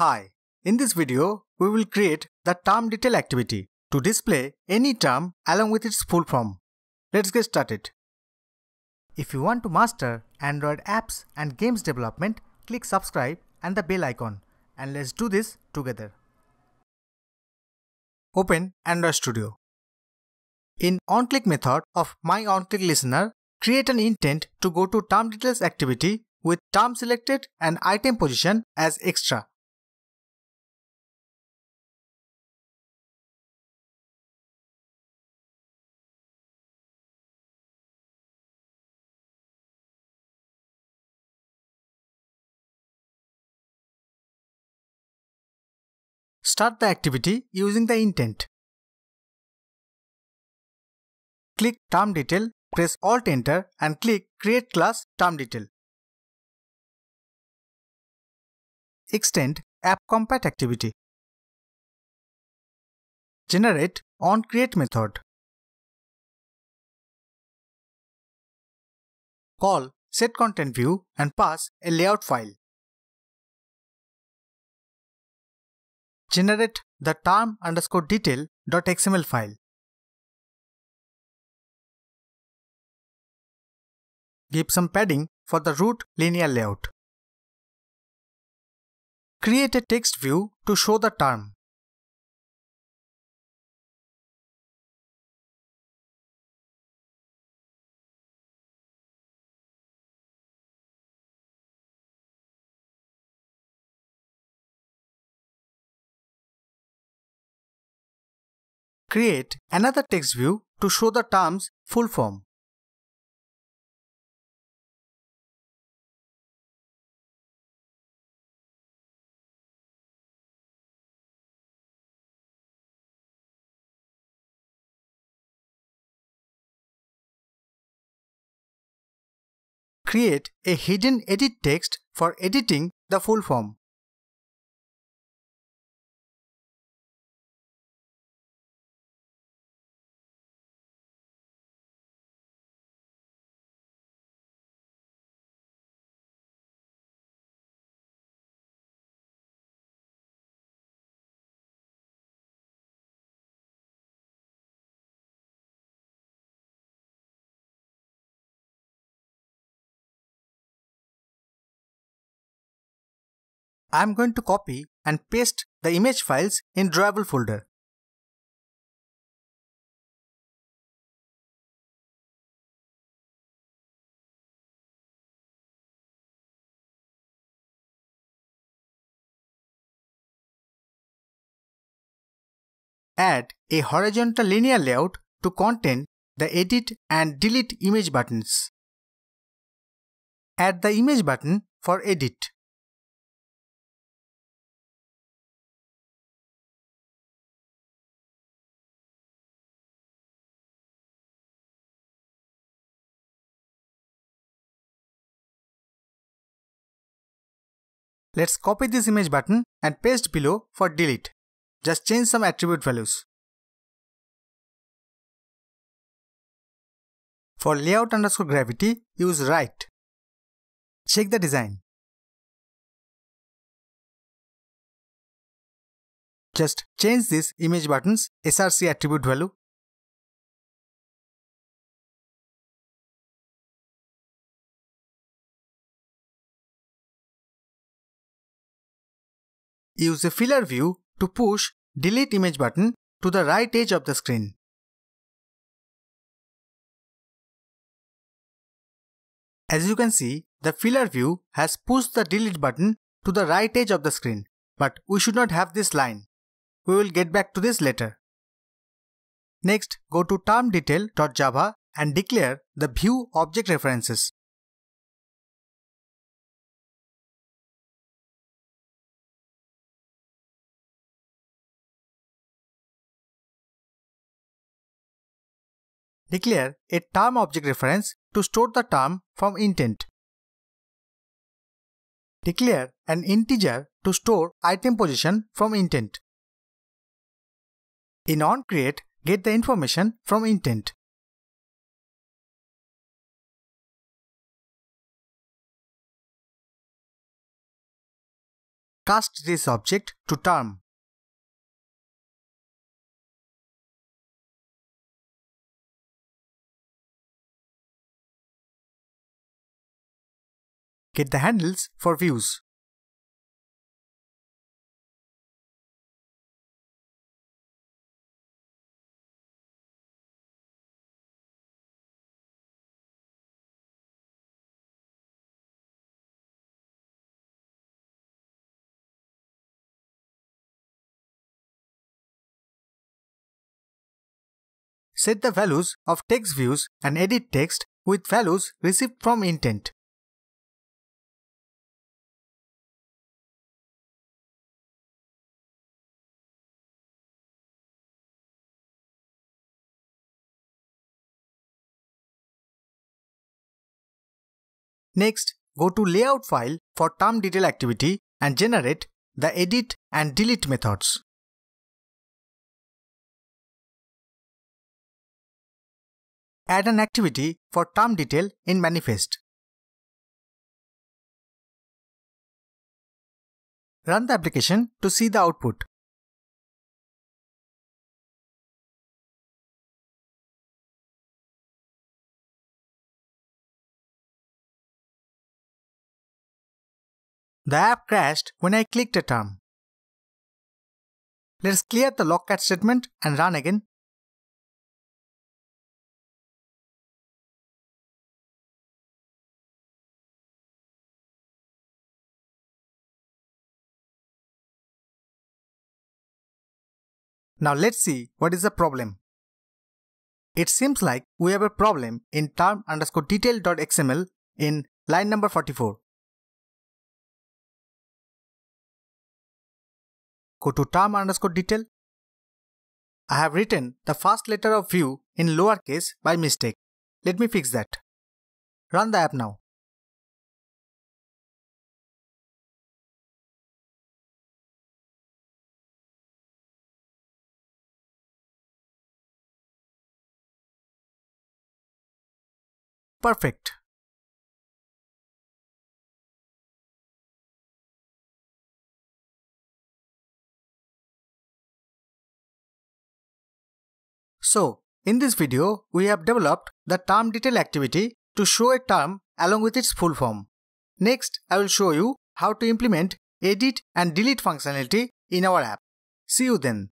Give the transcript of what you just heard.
Hi, in this video, we will create the term detail activity to display any term along with its full form. Let's get started. If you want to master Android apps and games development, click subscribe and the bell icon and let's do this together. Open Android Studio. In onClick method of my onClick listener, create an intent to go to term details activity with term selected and item position as extra Start the activity using the intent. Click Term Detail, press Alt Enter and click Create Class Term Detail. Extend App Compat activity. Generate on create method. Call setContentView and pass a layout file. generate the term underscore detail.xml file. Give some padding for the root linear layout. Create a text view to show the term. create another text view to show the term's full form. Create a hidden edit text for editing the full form. I'm going to copy and paste the image files in drawable folder. Add a horizontal linear layout to contain the Edit and Delete Image buttons. Add the Image button for Edit. Let's copy this image button and paste below for delete. Just change some attribute values. For layout underscore gravity, use right. Check the design. Just change this image button's SRC attribute value Use the filler view to push Delete Image button to the right edge of the screen. As you can see, the filler view has pushed the delete button to the right edge of the screen, but we should not have this line. We will get back to this later. Next, go to termdetail.java and declare the view object references. declare a term object reference to store the term from intent. Declare an integer to store item position from intent. In onCreate, get the information from intent. Cast this object to term. Get the handles for views. set the values of text views and edit text with values received from intent. Next, go to layout file for term detail activity and generate the edit and delete methods. Add an activity for term detail in manifest. Run the application to see the output. The app crashed when I clicked a term. Let's clear the logcat statement and run again. Now let's see what is the problem. It seems like we have a problem in term underscore detail.xml in line number 44. Go to term underscore detail. I have written the first letter of view in lowercase by mistake. Let me fix that. Run the app now. Perfect. So, in this video, we have developed the term detail activity to show a term along with its full form. Next, I will show you how to implement edit and delete functionality in our app. See you then.